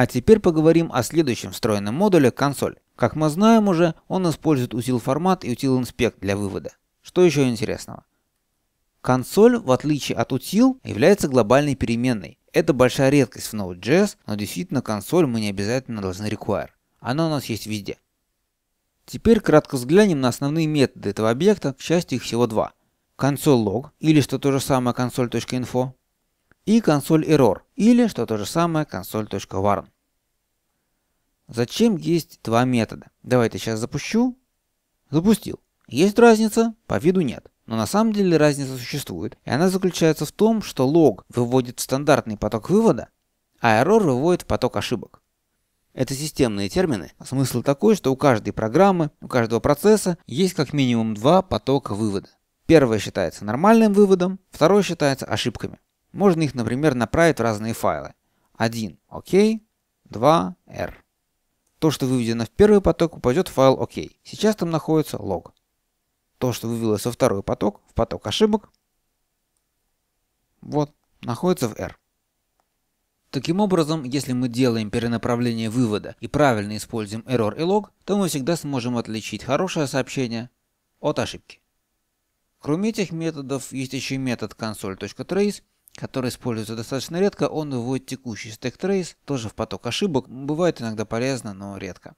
А теперь поговорим о следующем встроенном модуле консоль. Как мы знаем уже, он использует утил формат и утил инспект для вывода. Что еще интересного? Консоль, в отличие от утил, является глобальной переменной. Это большая редкость в Node.js, но действительно консоль мы не обязательно должны require. Она у нас есть везде. Теперь кратко взглянем на основные методы этого объекта, к счастью их всего два. Консоль или что то же самое консоль.info, и консоль error, или, что то же самое, console.warn. Зачем есть два метода? Давайте сейчас запущу. Запустил. Есть разница? По виду нет. Но на самом деле разница существует, и она заключается в том, что лог выводит в стандартный поток вывода, а error выводит в поток ошибок. Это системные термины. Смысл такой, что у каждой программы, у каждого процесса есть как минимум два потока вывода. Первое считается нормальным выводом, второе считается ошибками. Можно их, например, направить в разные файлы. 1 OK, 2 R. То, что выведено в первый поток, упадет в файл OK. Сейчас там находится лог. То, что вывелось во второй поток, в поток ошибок, вот, находится в R. Таким образом, если мы делаем перенаправление вывода и правильно используем error и log, то мы всегда сможем отличить хорошее сообщение от ошибки. Кроме этих методов, есть еще метод console.trace, который используется достаточно редко, он выводит текущий стек трейс, тоже в поток ошибок, бывает иногда полезно, но редко.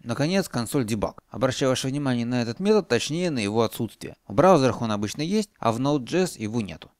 Наконец, консоль дебаг. Обращаю ваше внимание на этот метод, точнее на его отсутствие. В браузерах он обычно есть, а в Node.js его нету.